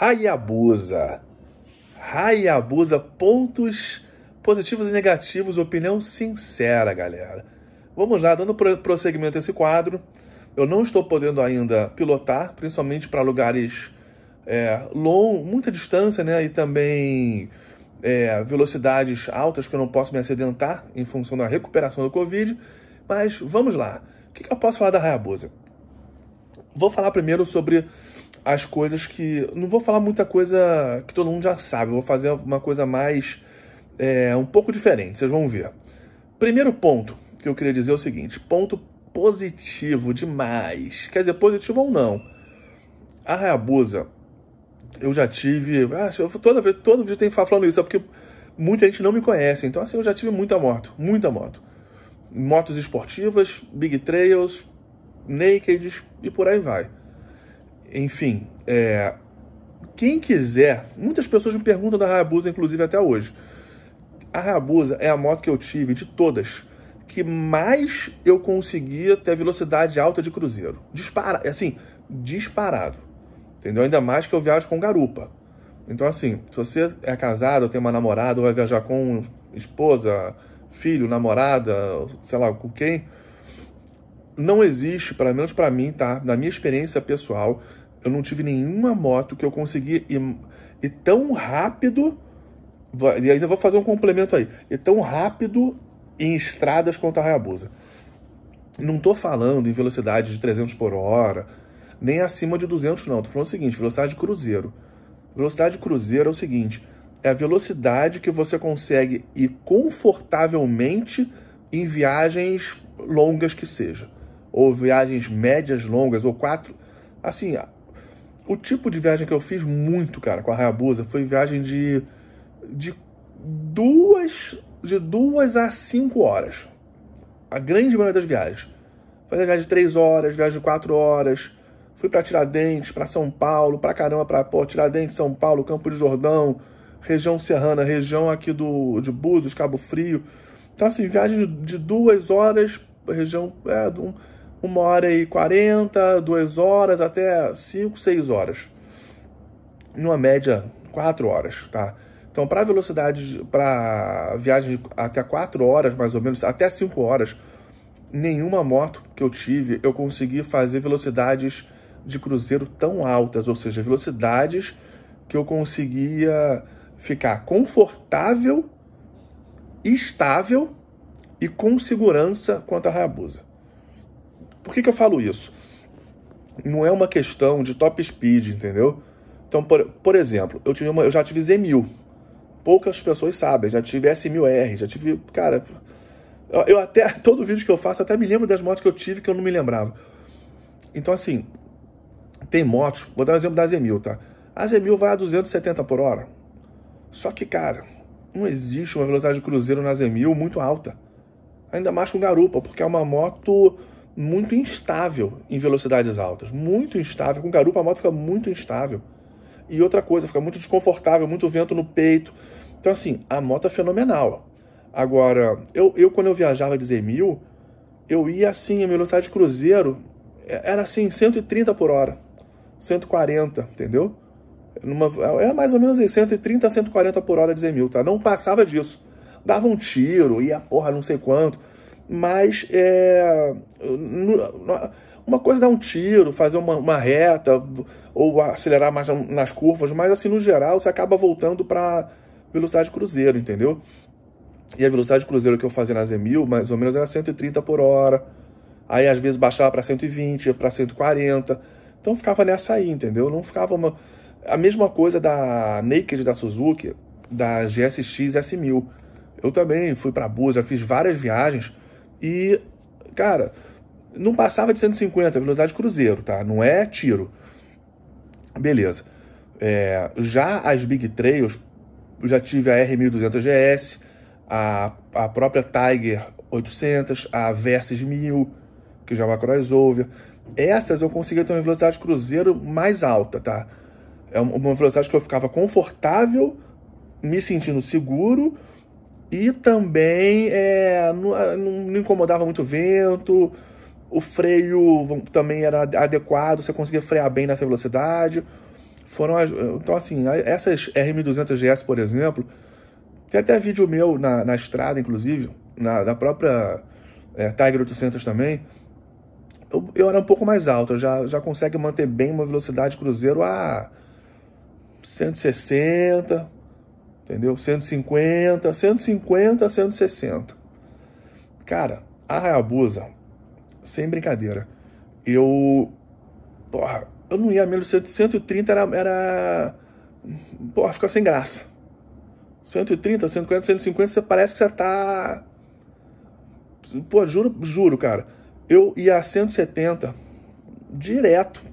Hayabusa. Hayabusa, pontos positivos e negativos, opinião sincera, galera. Vamos lá, dando prosseguimento a esse quadro. Eu não estou podendo ainda pilotar, principalmente para lugares é, long, muita distância, né? E também é, velocidades altas, que eu não posso me acidentar em função da recuperação do Covid. Mas vamos lá. O que, que eu posso falar da Hayabusa? Vou falar primeiro sobre as coisas que. Não vou falar muita coisa que todo mundo já sabe, vou fazer uma coisa mais. É, um pouco diferente, vocês vão ver. Primeiro ponto que eu queria dizer é o seguinte: ponto positivo demais. Quer dizer, positivo ou não. A Hayabusa, eu já tive. Ah, toda vez, todo vídeo tem que falar falando isso, é porque muita gente não me conhece. Então, assim, eu já tive muita moto, muita moto. Motos esportivas, big trails, naked e por aí vai enfim, é, quem quiser, muitas pessoas me perguntam da Hayabusa, inclusive até hoje. A Hayabusa é a moto que eu tive de todas que mais eu conseguia ter velocidade alta de cruzeiro. Dispara, é assim, disparado. Entendeu? Ainda mais que eu viajo com garupa. Então, assim, se você é casado, tem uma namorada, ou vai viajar com esposa, filho, namorada, sei lá com quem, não existe, pelo menos para mim, tá? Na minha experiência pessoal, eu não tive nenhuma moto que eu consegui ir, ir tão rápido, e ainda vou fazer um complemento aí, E tão rápido em estradas quanto a Hayabusa. Não estou falando em velocidade de 300 por hora, nem acima de 200 não, estou falando o seguinte, velocidade cruzeiro. Velocidade cruzeiro é o seguinte, é a velocidade que você consegue ir confortavelmente em viagens longas que seja, ou viagens médias longas, ou quatro, assim, o tipo de viagem que eu fiz muito, cara, com a Hayabusa foi viagem de, de duas de duas a cinco horas. A grande maioria das viagens. Fazia viagem de três horas, viagem de quatro horas. Fui para Tiradentes, para São Paulo, para caramba, para Tiradentes, São Paulo, Campo de Jordão, região serrana, região aqui do de Búzios, Cabo Frio. Então, assim, viagem de duas horas, região. É, de um, uma hora e quarenta, duas horas, até cinco, seis horas. Numa média, quatro horas, tá? Então, para velocidade, para viagem até quatro horas, mais ou menos, até cinco horas, nenhuma moto que eu tive eu consegui fazer velocidades de cruzeiro tão altas, ou seja, velocidades que eu conseguia ficar confortável, estável e com segurança quanto a Hayabusa. Por que, que eu falo isso? Não é uma questão de top speed, entendeu? Então, por, por exemplo, eu, tive uma, eu já tive Z1000. Poucas pessoas sabem. Já tive S1000R, já tive... Cara, eu, eu até... Todo vídeo que eu faço, eu até me lembro das motos que eu tive que eu não me lembrava. Então, assim, tem motos... Vou dar um exemplo da Z1000, tá? A Z1000 vai a 270 por hora. Só que, cara, não existe uma velocidade de cruzeiro na Z1000 muito alta. Ainda mais com garupa, porque é uma moto muito instável em velocidades altas, muito instável. Com garupa a moto fica muito instável. E outra coisa, fica muito desconfortável, muito vento no peito. Então, assim, a moto é fenomenal. Agora, eu, eu quando eu viajava de Z1000, eu ia assim, a velocidade de cruzeiro é, era assim, 130 por hora, 140, entendeu? Numa, era mais ou menos em 130 a 140 por hora de Z1000, tá? Não passava disso. Dava um tiro, ia porra não sei quanto mas é, uma coisa é dar um tiro, fazer uma, uma reta ou acelerar mais nas curvas, mas assim, no geral, você acaba voltando para velocidade cruzeiro, entendeu? E a velocidade cruzeiro que eu fazia na Z1000, mais ou menos, era 130 por hora. Aí, às vezes, baixava para 120, para 140. Então, ficava nessa aí, entendeu? Não ficava uma... A mesma coisa da Naked da Suzuki, da GSX S1000. Eu também fui para Búzios, já fiz várias viagens e, cara, não passava de 150, velocidade cruzeiro, tá? Não é tiro. Beleza. É, já as Big Trails, eu já tive a R1200 GS, a, a própria Tiger 800, a Versys 1000, que já é uma crossover. Essas eu conseguia ter uma velocidade cruzeiro mais alta, tá? É uma velocidade que eu ficava confortável, me sentindo seguro, e também é, ah, não, não incomodava muito o vento, o freio também era adequado, você conseguia frear bem nessa velocidade. Foram as, então, assim, essas RM200GS, por exemplo, tem até vídeo meu na, na estrada, inclusive, na, na própria é, Tiger 800 também. Eu, eu, era um pouco mais alto, já, já consegue manter bem uma velocidade cruzeiro a 160, Entendeu? 150, 150, 160. Cara, a Hayabusa, sem brincadeira, eu. Porra, eu não ia menos. 130 era. era porra, fica sem graça. 130, 150, 150, você parece que você tá. Pô, juro, juro, cara. Eu ia a 170 direto.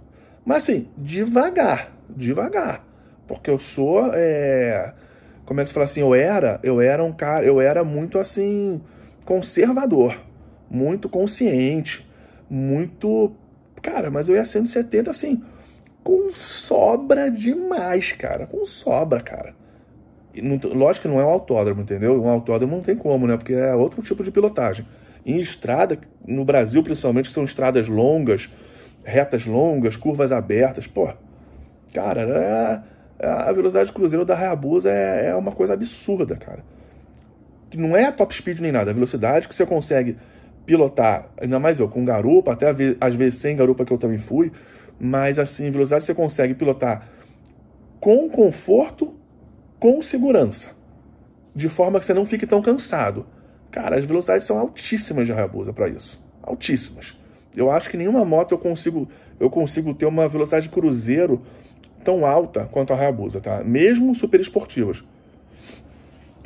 Mas assim, devagar, devagar. Porque eu sou. É como a falar assim, eu era, eu era um cara, eu era muito assim conservador, muito consciente, muito, cara, mas eu ia 170 assim, com sobra demais, cara, com sobra, cara. Não, lógico que não é um autódromo, entendeu? Um autódromo não tem como, né? Porque é outro tipo de pilotagem. Em estrada, no Brasil principalmente, são estradas longas, retas longas, curvas abertas, pô. Cara, é a velocidade de cruzeiro da Hayabusa é, é uma coisa absurda, cara. Que não é top speed nem nada, a é velocidade que você consegue pilotar, ainda mais eu, com garupa, até às vezes sem garupa que eu também fui, mas assim, velocidade você consegue pilotar com conforto, com segurança, de forma que você não fique tão cansado. Cara, as velocidades são altíssimas de Hayabusa para isso, altíssimas. Eu acho que nenhuma moto eu consigo, eu consigo ter uma velocidade de cruzeiro tão alta quanto a Hayabusa, tá? Mesmo super esportivas,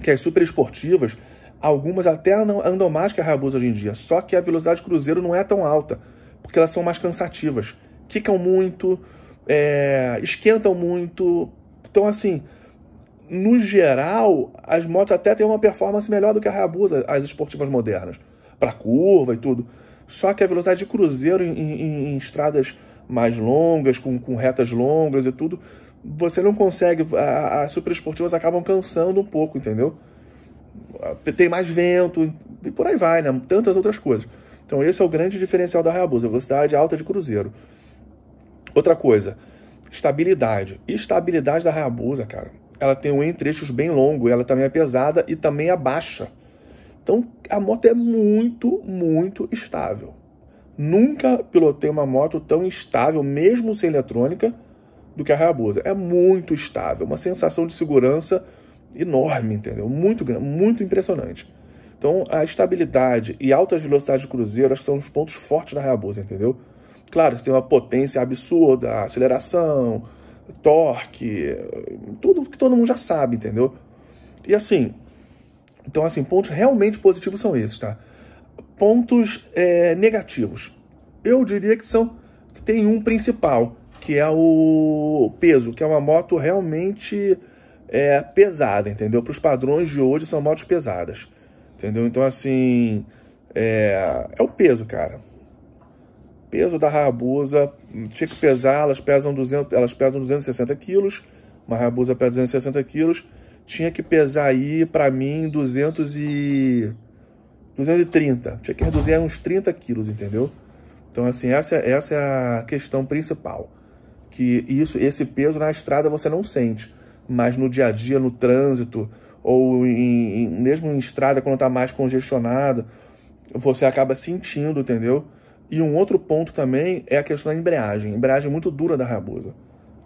Que as esportivas, algumas até andam mais que a Hayabusa hoje em dia, só que a velocidade cruzeiro não é tão alta, porque elas são mais cansativas. Quicam muito, é, esquentam muito. Então, assim, no geral, as motos até têm uma performance melhor do que a Hayabusa, as esportivas modernas, para curva e tudo. Só que a velocidade de cruzeiro em, em, em estradas mais longas, com, com retas longas e tudo, você não consegue. As superesportivas acabam cansando um pouco, entendeu? Tem mais vento e por aí vai, né? Tantas outras coisas. Então esse é o grande diferencial da Hayabusa, velocidade alta de cruzeiro. Outra coisa, estabilidade. Estabilidade da Hayabusa, cara. Ela tem um entre eixos bem longo, ela também é pesada e também é baixa. Então a moto é muito, muito estável. Nunca pilotei uma moto tão estável, mesmo sem eletrônica, do que a Hayabusa. É muito estável, uma sensação de segurança enorme, entendeu? Muito muito impressionante. Então, a estabilidade e altas velocidades de cruzeiro acho que são os pontos fortes da Hayabusa, entendeu? Claro, você tem uma potência absurda, aceleração, torque, tudo que todo mundo já sabe, entendeu? E assim, então assim, pontos realmente positivos são esses, tá? pontos é, negativos. Eu diria que são que tem um principal, que é o peso, que é uma moto realmente é, pesada, entendeu? Para os padrões de hoje são motos pesadas, entendeu? Então assim é, é o peso, cara. Peso da Rabusa tinha que pesar, elas pesam 200, elas pesam 260 quilos, uma Rabusa pesa 260 quilos, tinha que pesar aí para mim 200 e 230. Tinha que reduzir uns 30 quilos, entendeu? Então, assim, essa, essa é a questão principal. Que isso, esse peso na estrada você não sente, mas no dia a dia, no trânsito, ou em, em, mesmo em estrada quando está mais congestionado você acaba sentindo, entendeu? E um outro ponto também é a questão da embreagem. Embreagem muito dura da Rabusa,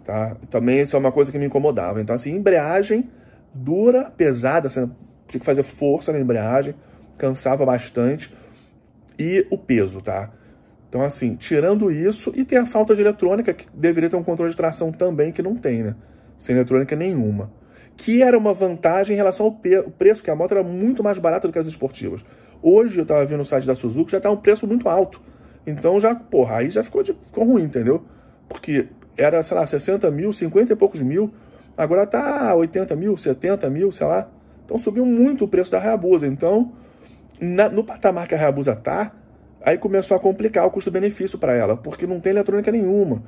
tá? Também isso é uma coisa que me incomodava. Então, assim, embreagem dura, pesada, você tinha que fazer força na embreagem, cansava bastante, e o peso, tá? Então, assim, tirando isso, e tem a falta de eletrônica, que deveria ter um controle de tração também, que não tem, né? Sem eletrônica nenhuma. Que era uma vantagem em relação ao preço, que a moto era muito mais barata do que as esportivas. Hoje, eu tava vendo no site da Suzuki, já tá um preço muito alto. Então, já, porra, aí já ficou, de, ficou ruim, entendeu? Porque era, sei lá, 60 mil, 50 e poucos mil, agora tá 80 mil, 70 mil, sei lá. Então, subiu muito o preço da Hayabusa. Então, na, no patamar que a Hayabusa tá, aí começou a complicar o custo-benefício para ela, porque não tem eletrônica nenhuma.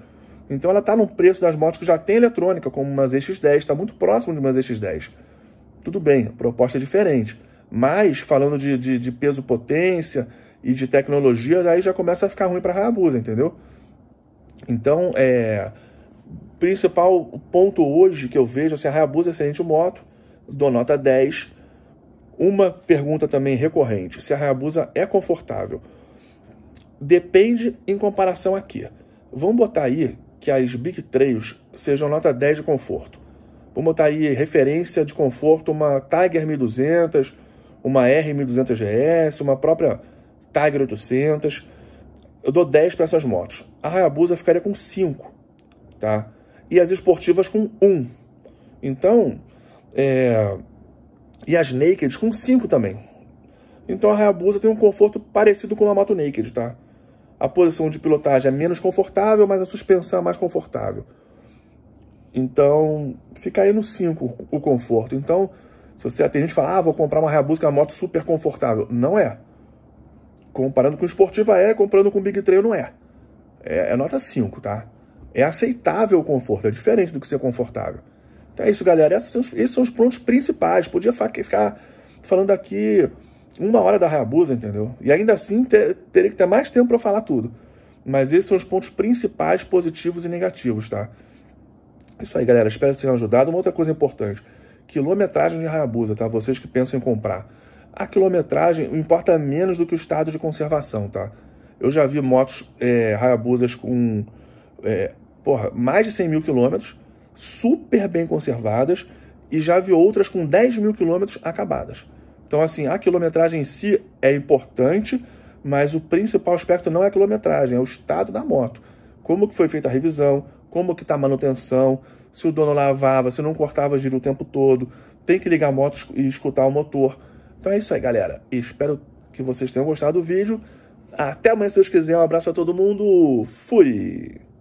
Então ela está no preço das motos que já tem eletrônica, como umas X10, está muito próximo de umas X10. Tudo bem, a proposta é diferente. Mas, falando de, de, de peso-potência e de tecnologia, aí já começa a ficar ruim para a Hayabusa, entendeu? Então, é principal ponto hoje que eu vejo, assim, a Hayabusa é excelente moto, dou nota 10, uma pergunta também recorrente: se a Hayabusa é confortável? Depende em comparação a Vamos botar aí que as Big Trails sejam nota 10 de conforto. Vamos botar aí referência de conforto uma Tiger 1200, uma R1200 GS, uma própria Tiger 800. Eu dou 10 para essas motos. A Hayabusa ficaria com 5, tá? E as esportivas com 1. Então, é e as Naked com 5 também. Então a Hayabusa tem um conforto parecido com a Moto Naked, tá? A posição de pilotagem é menos confortável, mas a suspensão é mais confortável. Então, fica aí no 5 o conforto. Então, se você tem gente que fala, ah, vou comprar uma Hayabusa que é uma moto super confortável. Não é. Comparando com o esportiva é, comparando com o Big Trail não é. É, é nota 5, tá? É aceitável o conforto, é diferente do que ser confortável. Então é isso, galera. Esses, esses são os pontos principais. Podia ficar falando aqui uma hora da Hayabusa, entendeu? E ainda assim ter, teria que ter mais tempo para falar tudo. Mas esses são os pontos principais, positivos e negativos, tá? Isso aí, galera. Espero que vocês tenham ajudado. Uma outra coisa importante. Quilometragem de Hayabusa, tá? Vocês que pensam em comprar. A quilometragem importa menos do que o estado de conservação, tá? Eu já vi motos é, Hayabusas com... É, porra, mais de 100 mil quilômetros super bem conservadas e já vi outras com 10 mil quilômetros acabadas. Então, assim, a quilometragem em si é importante, mas o principal aspecto não é a quilometragem, é o estado da moto. Como que foi feita a revisão, como que está a manutenção, se o dono lavava, se não cortava giro o tempo todo, tem que ligar a moto e escutar o motor. Então é isso aí, galera. Espero que vocês tenham gostado do vídeo. Até amanhã, se Deus quiser. Um abraço a todo mundo. Fui!